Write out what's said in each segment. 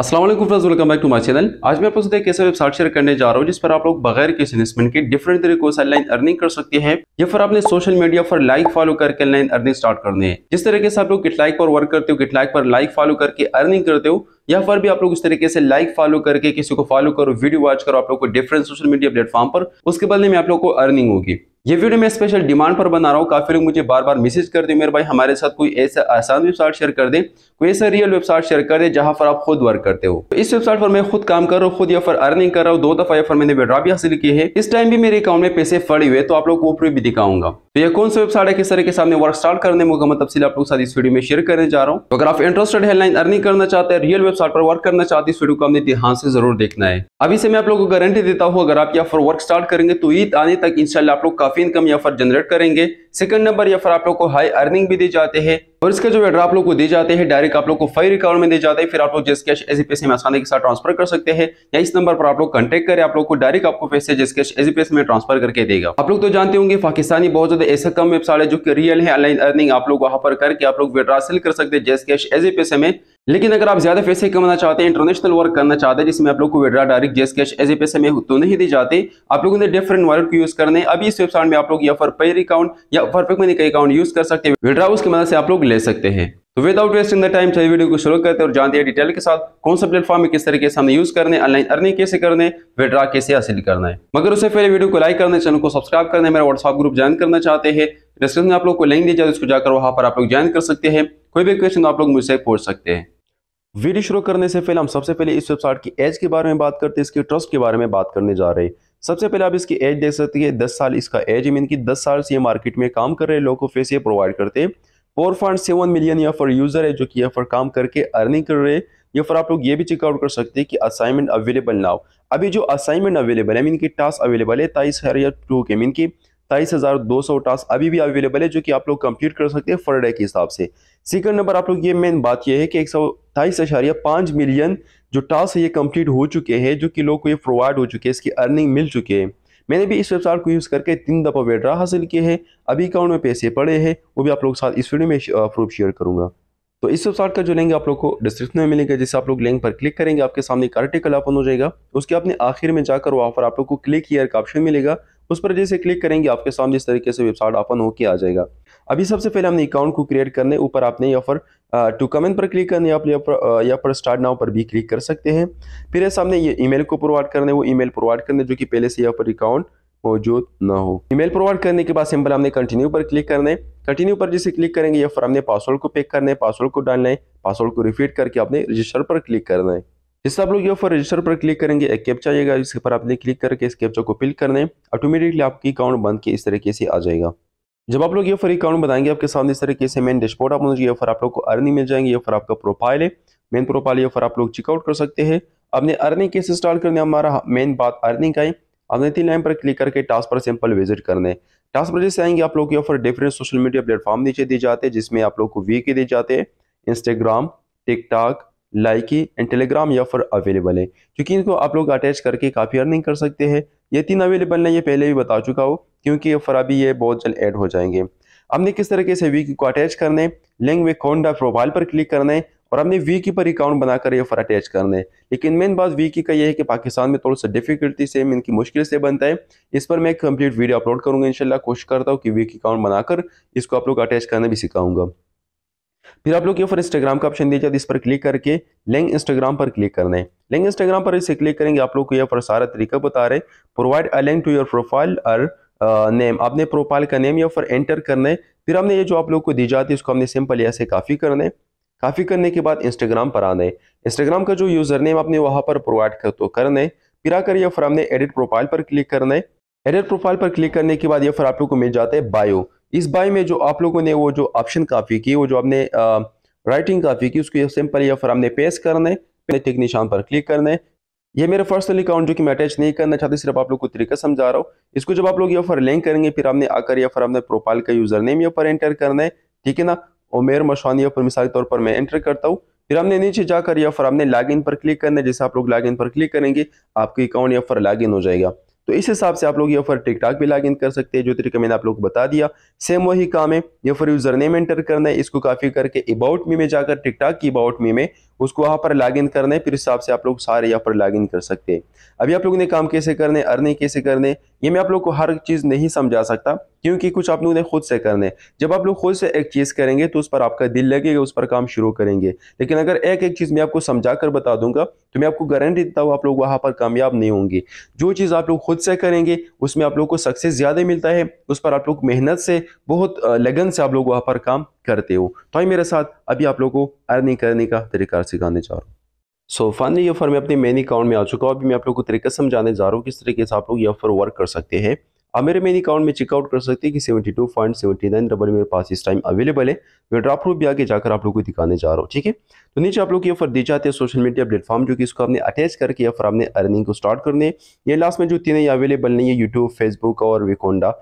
Aslam friends welcome back to my channel आज मैं आपको एक ऐसा वेबसाइट शेयर करने जा रहा हूँ जिस पर आप लोग बगैर किसी इन्वेस्टमेंट के डिफरेंट तरीकों से ऑनलाइन अर्निंग कर सकते हैं या फिर आपने सोशल मीडिया पर लाइक फॉलो करके ऑनलाइन अर्निंग स्टार्ट करनी है जिस तरीके से आप लोग किट लाइक पर वर्क करते हो किट लाइक पर लाइक फॉलो करके अर्निंग करते हो या फिर भी आप लोग इस तरीके से लाइक फॉलो करके किसी को फॉलो करो वीडियो वॉच करो आप लोग को डिफरेंट सोशल मीडिया प्लेटफॉर्म पर उसके बदले में आप लोग को अर्निंग होगी ये वीडियो मैं स्पेशल डिमांड पर बना रहा हूँ काफी लोग मुझे बार बार मैसेज करते हैं मेरे भाई हमारे साथ कोई ऐसा आसान वेबसाइट शेयर कर दे कोई ऐसा रियल वेबसाइट शेयर कर दे जहां पर आप खुद वर्क करते हो तो इस वेबसाइट पर मैं खुद काम कर रहा हूँ खुद या फिर अर्निंग कर रहा हूँ दो दफा या फिर मैंने विड्रा भी हासिल की है इस टाइम भी मेरे अकाउंट में पैसे फड़े हुए तो आप लोग को प्रूफ भी दिखाऊंगा तो यह कौन सा वेबसाइट है किस तरह के सामने वर्क स्टार्ट करने में मुकम्मल तफसी आप लोग साथ इस वीडियो में शेयर करने जा रहा हूँ तो अगर आप इंटरेस्टेड है लाइन अर्निंग करना चाहते हैं रियल वेबसाइट पर वर्क करना चाहते हैं इस वीडियो को हमने ध्यान से जरूर देखना है अभी से मैं आप लोग को गारंटी देता हूँ अगर आप यहाँ पर वर्क स्टार्ट करेंगे तो ईद आने तक इनशाला आप लोग काफी काफ़ी इनकम या फिर जनरेट करेंगे सेकंड नंबर या फिर आप लोग को हाई अर्निंग भी दी जाती है और इसका जो एड्रा आप लोग को दे जाते हैं डायरेक्ट आप लोग को फाइव रिकॉर्ड में दे जाते हैं फिर आप लोग जिस कैश एजी पैसे में आसानी के साथ ट्रांसफर कर सकते हैं या इस नंबर पर आप लोग कॉन्टेक्ट करें आप लोग को डायरेक्ट आपको पैसे जिस कैश एजी पैसे में ट्रांसफर करके देगा आप लोग तो जानते होंगे पाकिस्तानी बहुत ज्यादा ऐसा कम वेबसाइट है जो कि रियल है ऑनलाइन अर्निंग आप लोग वहां पर करके आप लोग वेड्रा सेल कर सकते हैं जैस कैश एजी पैसे में लेकिन अगर आप ज्यादा पैसे कमाना चाहते हैं इंटरनेशनल वर्क करना चाहते हैं जिसमें आप लोग को withdraw direct JazzCash Easypaisa में तो नहीं दी जाते आप लोगों ने डिफरेंट वॉलेट को यूज करने अभी इस वेबसाइट में आप लोग या फॉर पेर अकाउंट या फॉर पेक मनी का अकाउंट यूज कर सकते हैं विड्रा उसकी मदद से आप लोग ले सकते हैं तो विदाउट वेस्टिंग द टाइम चाहिए वीडियो को शुरू करते हैं और जानते हैं डिटेल के साथ कौन सा प्लेटफॉर्म में किस तरीके से हमें यूज करने ऑनलाइन अर्निंग कैसे करने विड्रा कैसे हासिल करना है मगर उससे पहले वीडियो को लाइक करने चैनल को सब्सक्राइब करने मेरा व्हाट्सअप ग्रुप ज्वाइन करना चाहते हैं डिस्क्रिप्शन में आप लोग को लिंक दिया जाए उसको जाकर वहां पर आप लोग ज्वाइन कर सकते हैं कोई भी क्वेश्चन तो आप लोग मुझसे पूछ सकते हैं वीडियो शुरू करने से पहले हम सबसे पहले इस वेबसाइट की एज के बारे में बात करते हैं इसके ट्रस्ट के बारे में बात करने जा रहे हैं सबसे पहले आप इसकी एज देख सकते हैं दस साल इसका एज मीन की दस साल से ये मार्केट में काम कर रहे हैं लोगों को फेस ये प्रोवाइड करते हैं फोर पॉइंट सेवन मिलियन यहाँ फॉर यूजर है जो कि यहाँ पर काम करके अर्निंग कर रहे हैं या फिर आप लोग ये भी चेकआउट कर सकते हैं कि असाइनमेंट अवेलेबल ना हो अभी जो असाइनमेंट अवेलेबल है मीन की टास्क अवेलेबल है तेईस हजार टू के मीन की तेईस हज़ार दो सौ टास्क अभी भी अवेलेबल है जो कि आप लोग कंप्लीट कर सकते हैं फर्डे डे के हिसाब से सेकंड नंबर आप लोग ये मेन बात यह है कि एक सौ अट्ठाईस अशारिया पाँच मिलियन जो टास्क है ये कंप्लीट हो चुके हैं जो कि लोग को ये प्रोवाइड हो चुके हैं इसकी अर्निंग मिल चुके हैं मैंने भी इस वेबसाइट को यूज़ करके तीन दफ़ा वेड्रा हासिल किए हैं अभी अकाउंट में पैसे पड़े हैं वो भी आप लोग के साथ इस वीडियो में प्रूफ शेयर करूँगा तो इस वेबसाइट का जो लिंक आप लोग को डिस्क्रिप्शन में मिलेगा जिससे आप लोग लिंक पर क्लिक करेंगे आपके सामने एक आर्टिकल ओपन हो जाएगा उसके अपने आखिर में जाकर वहाँ पर आप लोग को क्लिक ईयर का ऑप्शन मिलेगा उस पर जैसे क्लिक करेंगे आपके सामने इस तरीके से वेबसाइट ओपन होकर आ जाएगा अभी सबसे पहले हमने अकाउंट को क्रिएट करने ऊपर आपने ये ऑफर टू कमेंट पर क्लिक करने आप यहाँ पर पर स्टार्ट नाउ पर भी क्लिक कर सकते हैं फिर ये सामने ये ईमेल को प्रोवाइड करने वो ईमेल प्रोवाइड करने जो कि पहले से यहाँ पर अकाउंट मौजूद ना हो ईमेल प्रोवाइड करने के बाद सिंपल हमने कंटिन्यू पर क्लिक करना है कंटिन्यू पर जैसे क्लिक करेंगे या फिर हमने पासवर्ड को पिक करना है पासवर्ड को डालना है पासवर्ड को रिपीट करके आपने रजिस्टर पर क्लिक करना है जैसे आप लोग यहाँ पर रजिस्टर पर क्लिक करेंगे एक कैप्चा आएगा जिस पर आपने क्लिक करके इस कैप्चा को फिल करना है ऑटोमेटिकली आपकी अकाउंट बंद के इस तरीके से आ जाएगा जब आप लोग ये फर अकाउंट बताएंगे आपके सामने इस तरीके से मेन डैशबोर्ड आप मुझे ये ऑफर आप लोग को अर्निंग मिल जाएंगे ये ऑफर आपका प्रोफाइल है मेन प्रोफाइल ये ऑफर आप लोग चेकआउट कर सकते हैं आपने अर्निंग कैसे इंस्टॉल करने हमारा मेन बात अर्निंग का है आपने तीन लाइन पर क्लिक करके टास्क पर सिंपल विजिट करने टास्क पर जैसे आएंगे आप लोग के offer different social media platform नीचे दिए जाते हैं जिसमें आप लोग को वी के दिए जाते हैं Instagram TikTok Likee and Telegram ये ऑफर अवेलेबल है क्योंकि इनको आप लोग अटैच करके काफ़ी अर्निंग कर सकते हैं ये तीन अवेलेबल नहीं है पहले भी बता चुका हूँ क्योंकि फराबी ये बहुत जल्द ऐड हो जाएंगे हमने किस तरीके से वीकी को अटैच करने लिंक वे कोंडा प्रोफाइल पर क्लिक करने और हमने वी की पर अकाउंट बनाकर ये फर अटैच करने लेकिन मेन बात वी की का ये है कि पाकिस्तान में थोड़ा सा डिफिकल्टी से इनकी मुश्किल से बनता है इस पर मैं एक कंप्लीट वीडियो अपलोड करूंगा इनशाला कोशिश करता हूँ कि वी की अकाउंट बनाकर इसको आप लोग अटैच करना भी सिखाऊंगा फिर आप लोग ये फर इंस्टाग्राम का ऑप्शन दिया जाता है इस पर क्लिक करके लिंक इंस्टाग्राम पर क्लिक करना है लिंक इंस्टाग्राम पर इसे क्लिक करेंगे आप लोग को यह फर सारा तरीका बता रहे provide a link to your profile और नेम आपने प्रोफाइल का नेम या फिर एंटर करना है फिर हमने ये जो आप लोग को दी जाती है उसको हमने सिंपल यहाँ से काफ़ी करना है काफ़ी करने के बाद इंस्टाग्राम पर आना है इंस्टाग्राम का जो यूज़र नेम आपने वहाँ पर प्रोवाइड कर तो करना है फिर आकर या फिर हमने एडिट प्रोफाइल पर क्लिक करना है एडिट प्रोफाइल पर क्लिक करने के बाद या फिर आप लोग को मिल जाता है बायो इस बायो में जो आप लोगों ने वो जो ऑप्शन काफ़ी की वो जो आपने राइटिंग काफ़ी की उसको सिंपल या फिर हमने पेस्ट करना है टेक निशान पर क्लिक करना है ये मेरा पर्सनल अकाउंट जो कि मैं अटैच नहीं करना चाहता सिर्फ आप लोग को तरीका समझा रहा हूँ इसको जब आप लोग ये ऑफर लिंक करेंगे फिर आपने आकर या फिर आपने प्रोफाइल का यूजर नेम यहाँ पर एंटर करना है ठीक है ना और मेर यहाँ मिसाल तौर पर मैं एंटर करता हूँ फिर हमने नीचे जाकर या फिर हमने लॉग पर क्लिक करना है जैसे आप लोग लॉग पर क्लिक करेंगे आपके अकाउंट या फिर लॉग हो जाएगा तो इस हिसाब से आप लोग ये पर टिकटॉक भी लॉग कर सकते हैं जो तरीका मैंने आप लोग को बता दिया सेम वही काम है ये ऑफर यूजर नेम एंटर करना है इसको काफी करके अबाउट मी में जाकर टिकटॉक की अबाउट मी में उसको वहाँ पर लॉग इन करना है फिर हिसाब से आप लोग सारे यहाँ पर लॉग इन कर सकते हैं अभी आप लोगों ने काम कैसे करने अर्निंग कैसे करने ये मैं आप लोग को हर चीज़ नहीं समझा सकता क्योंकि कुछ आप लोगों ने खुद से करने जब आप लोग खुद से एक चीज़ करेंगे तो उस पर आपका दिल लगेगा उस पर काम शुरू करेंगे लेकिन अगर एक एक चीज़ मैं आपको समझा कर बता दूंगा तो मैं आपको गारंटी देता हूँ आप लोग वहाँ पर कामयाब नहीं होंगे जो चीज़ आप लोग खुद से करेंगे उसमें आप लोग को सक्सेस ज़्यादा मिलता है उस पर आप लोग मेहनत से बहुत लगन से आप लोग वहाँ पर काम करते हो तो आई मेरे साथ अभी आप लोगों को अर्निंग करने का तरीका सिखाने जा रहा हूँ सो फाइनली ये फर मैं अपने मेन अकाउंट में आ चुका हूँ अभी मैं आप लोगों को तरीका समझाने जा रहा हूँ किस तरीके से आप लोग ये ऑफर वर्क कर सकते हैं आप मेरे मेन अकाउंट में चेकआउट कर सकते हैं कि seventy two point seventy nine double मेरे पास इस टाइम अवेलेबल है मैं ड्राफ्ट रूप भी आगे जाकर आप लोग को दिखाने जा रहा हूँ ठीक है तो नीचे आप लोग ये ऑफर दी जाती है सोशल मीडिया प्लेटफॉर्म जो कि इसको आपने अटैच करके ऑफर आपने अर्निंग को स्टार्ट करने है ये लास्ट में जो तीन अवेलेबल नहीं है यूट्यूब फेसबुक और विकोंडा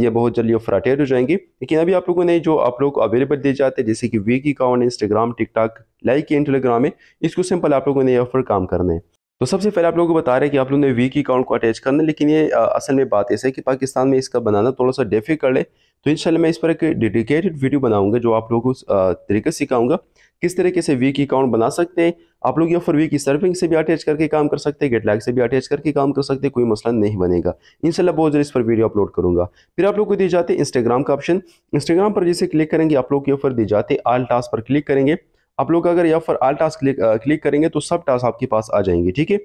ये बहुत जल्दी ऑफर अटैच हो जाएंगे लेकिन अभी आप लोगों ने जो आप लोग अवेलेबल दिए जाते हैं जैसे कि VK account Instagram TikTok Likee and Telegram है इसको सिंपल आप लोगों ने ये ऑफर काम करना है तो सबसे पहले आप लोगों को बता रहे हैं कि आप लोगों ने वीक अकाउंट को अटैच करना है लेकिन ये आ, असल में बात ऐसा है कि पाकिस्तान में इसका बनाना थोड़ा सा डिफिकल्ट है तो इंशाल्लाह मैं इस पर एक डेडिकेटेड वीडियो बनाऊंगा जो आप लोगों को तरीके से सिखाऊंगा किस तरीके से वीक अकाउंट बना सकते हैं आप लोग ये फॉर वीक की सर्विंग से भी अटैच करके काम कर सकते हैं गेटलैग से भी अटैच करके काम कर सकते हैं कोई मसला नहीं बनेगा इंशाल्लाह बहुत जल्द इस पर वीडियो अपलोड करूंगा फिर आप लोग को दिए जाते हैं इंस्टाग्राम का ऑप्शन इंस्टाग्राम पर जैसे क्लिक करेंगे आप लोग के ऊपर दिए जाते आल टास्क पर क्लिक करेंगे आप लोग अगर यहाँ पर आल टास्क क्लिक करेंगे तो सब टास्क आपके पास आ जाएंगे ठीक है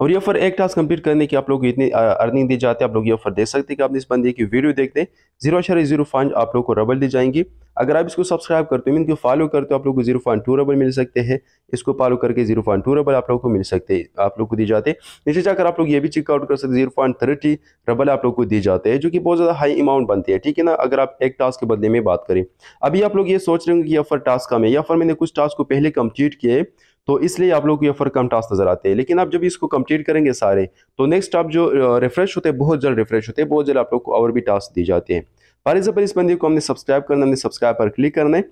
और ये ऑफर एक टास्क कंप्लीट करने की आप लोग इतनी अर्निंग दी जाती है आप लोग ये ऑफर दे सकते हैं कि आप इस बंदे की वीडियो देखते हैं जीरो अशर जीरो फाइव आप लोग को रबल दी जाएंगी अगर आप इसको सब्सक्राइब करते हो इनको फॉलो करते हो आप लोग को जीरो पॉइंट टू रबल मिल सकते हैं इसको फॉलो करके जीरो पॉइंट टू रबल आप लोग को मिल सकते हैं आप लोग को दी जाते हैं नीचे जाकर आप लोग ये भी चेकआउट कर सकते जीरो पॉइंट थर्टी रबल आप लोग को दी जाते हैं जो कि बहुत ज़्यादा हाई अमाउंट बनती है ठीक है ना अगर आप एक टास्क के बदले में बात करें अभी आप लोग ये सोच रहे होंगे कि ऑफर टास्क कम है या फिर मैंने कुछ टास्क को पहले कंप्लीट किए तो इसलिए आप लोग को ये फ़र्क कम टास्क नज़र आते हैं लेकिन आप जब इसको कंप्लीट करेंगे सारे तो नेक्स्ट आप जो रिफ्रेश होते हैं बहुत जल्द रिफ्रेश होते हैं बहुत जल्द आप लोग को और भी टास्क दिए जाते हैं फॉर एग्जाम्पल इस बंदी को हमने सब्सक्राइब करना हमने सब्सक्राइब पर क्लिक करना है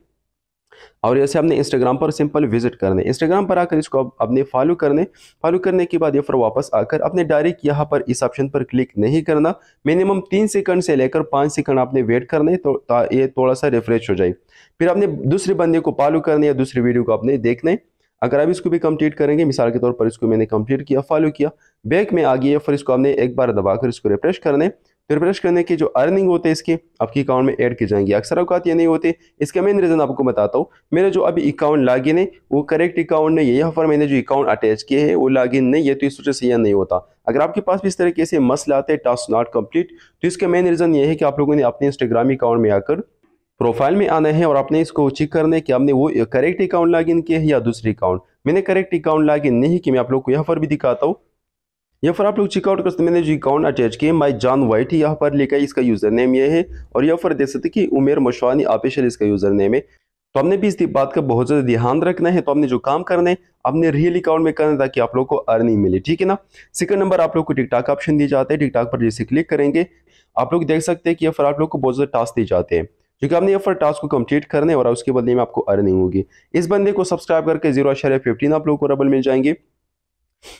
और जैसे आपने इंस्टाग्राम पर सिंपल विजिट करने इंस्टाग्राम पर आकर इसको अपने फॉलो करने फॉलो करने के बाद ये फिर वापस आकर अपने डायरेक्ट यहाँ पर इस ऑप्शन पर क्लिक नहीं करना मिनिमम तीन सेकंड से लेकर पाँच सेकंड आपने वेट करने तो ये थोड़ा सा रिफ्रेश हो जाए फिर आपने दूसरे बंदे को फॉलो करने या दूसरी वीडियो को आपने देखने अगर आप इसको भी कंप्लीट करेंगे मिसाल के तौर पर इसको मैंने कंप्लीट किया फॉलो किया बैक में आ गई है फिर इसको आपने एक बार दबाकर इसको रिफ्रेश करना है तो रिफ्रेश करने के जो अर्निंग होते हैं इसके आपके अकाउंट में ऐड की जाएंगी अक्सर अवकात ये नहीं होते इसका मेन रीज़न आपको बताता हूँ मेरा जो अभी अकाउंट लागिन है वो करेक्ट अकाउंट नहीं है यहाँ पर मैंने जो अकाउंट अटैच किए हैं वो लागिन नहीं है तो इस वजह से यह नहीं होता अगर आपके पास भी इस तरीके से मसला आते हैं टास्क नॉट कम्प्लीट तो इसका मेन रीज़न ये है कि आप लोगों ने अपने इंस्टाग्राम अकाउंट में आकर प्रोफाइल में आना है और आपने इसको चेक करना है कि आपने वो करेक्ट अकाउंट लॉग इन किया है या दूसरे अकाउंट मैंने करेक्ट अकाउंट लॉग इन नहीं किया मैं आप लोग को यहाँ पर भी दिखाता हूँ यहाँ पर आप लोग चेकआउट कर सकते मैंने जो अकाउंट अटैच किया माई जान वाइट यहाँ पर लिखा है इसका यूज़र नेम ये है और यहाँ पर देख सकते कि उमेर मशवानी आपेशर इसका यूज़र नेम है तो हमने भी इस बात का बहुत ज़्यादा ध्यान रखना है तो हमने जो काम करना है अपने रियल अकाउंट में करना है ताकि आप लोग को अर्निंग मिले ठीक है ना सेकंड नंबर आप लोग को टिकटॉक ऑप्शन दिए जाते हैं टिकटॉक पर जैसे क्लिक करेंगे आप लोग देख सकते हैं कि यहाँ पर आप लोग को बहुत ज़्यादा टास्क दिए जाते हैं जो कि आपने ये फर्स्ट टास्क को कंप्लीट करने और उसके बदले में आपको अर्निंग होगी इस बंदे को सब्सक्राइब करके जीरो अशर फिफ्टीन आप लोगों को रबल मिल जाएंगे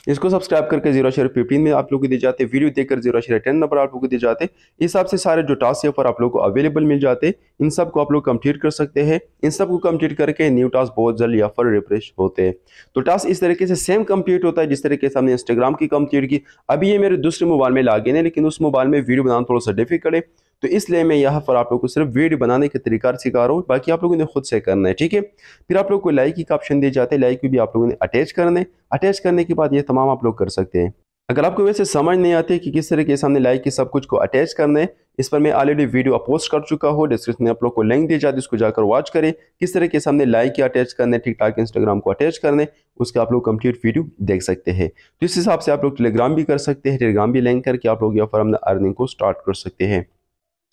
इसको सब्सक्राइब करके जीरो शेयर फिफ्टीन में आप लोग को दिए जाते वीडियो देखकर जीरो शेयर टेन नंबर आप लोग को दिए जाते इस हिसाब से सारे जो टास्क ये आप लोग को अवेलेबल मिल जाते इन सबको आप लोग कंप्लीट कर सकते हैं इन सबको कंप्लीट करके न्यू टास्क बहुत जल्द या फर रिफ्रेश होते हैं तो टास्क इस तरीके से सेम कंप्लीट होता है जिस तरीके से हमने इंस्टाग्राम की कंप्लीट की अभी ये मेरे दूसरे मोबाइल में लागे नहीं लेकिन उस मोबाइल में वीडियो बनाना थोड़ा सा डिफिकल्ट है तो इसलिए मैं यहाँ पर आप लोग को सिर्फ वीडियो बनाने का तरीका सिखा रहा हूँ बाकी आप लोगों ने खुद से करना है ठीक है फिर आप लोग को लाइक का ऑप्शन दिया जाता है लाइक भी आप लोगों ने अटैच करना है अटैच करने के बाद ये तमाम आप लोग कर सकते हैं अगर आपको वैसे समझ नहीं आती कि किस तरह के सामने लाइक के सब कुछ को अटैच करना है इस पर मैं ऑलरेडी वीडियो अपोस्ट कर चुका हूँ डिस्क्रिप्शन में आप लोग को लिंक दिया जाता है उसको जाकर वॉच करें किस तरह के सामने लाइक के अटैच करने ठीक ठाक इंस्टाग्राम को अटैच करने उसके आप लोग कंप्लीट वीडियो देख सकते हैं तो इस हिसाब से आप लोग टेलीग्राम भी कर सकते हैं टेलीग्राम भी लिंक करके आप लोग यहाँ पर अपना अर्निंग को स्टार्ट कर सकते हैं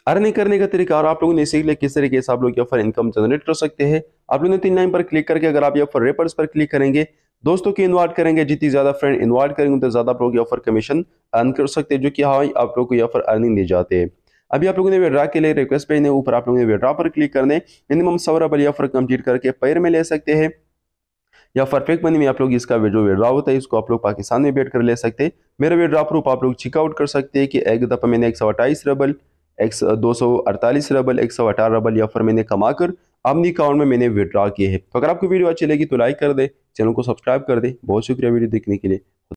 अर्निंग करने का तरीका और आप लोगों ने सीख लिया किस तरीके से आप लोग यहाँ पर इनकम जनरेट कर सकते हैं आप लोगों ने तीन लाइन पर क्लिक करके अगर आप यहाँ पर रेपर्स पर क्लिक करेंगे दोस्तों की इन्वाइट करेंगे जितनी ज्यादा फ्रेंड इन्वाइट करेंगे उतना ज्यादा आप लोग यहाँ पर कमीशन अर्न कर सकते हैं जो कि हाँ आप लोग को यहाँ पर अर्निंग दी जाती है अभी आप लोगों ने विड्रा के लिए रिक्वेस्ट भेजने ऊपर आप लोगों ने विड्रा पर क्लिक करने मिनिमम सौ रुपये या फिर कंप्लीट करके पैर में ले सकते हैं या परफेक्ट मनी में आप लोग इसका जो विड्रा होता है इसको आप लोग पाकिस्तान में बेट कर ले सकते हैं मेरा विड्रा प्रूफ आप लोग चेकआउट कर सकते हैं कि एक दफ़ा मैंने एक सौ अट्ठाईस रबल एक दो सौ अड़तालीस रबल एक सौ अठारह रबल या फिर मैंने कमा कर अपनी अकाउंट में मैंने विड्रॉ किए हैं तो अगर आपको वीडियो अच्छी लगी तो लाइक कर दे चैनल को सब्सक्राइब कर दे बहुत शुक्रिया वीडियो देखने के लिए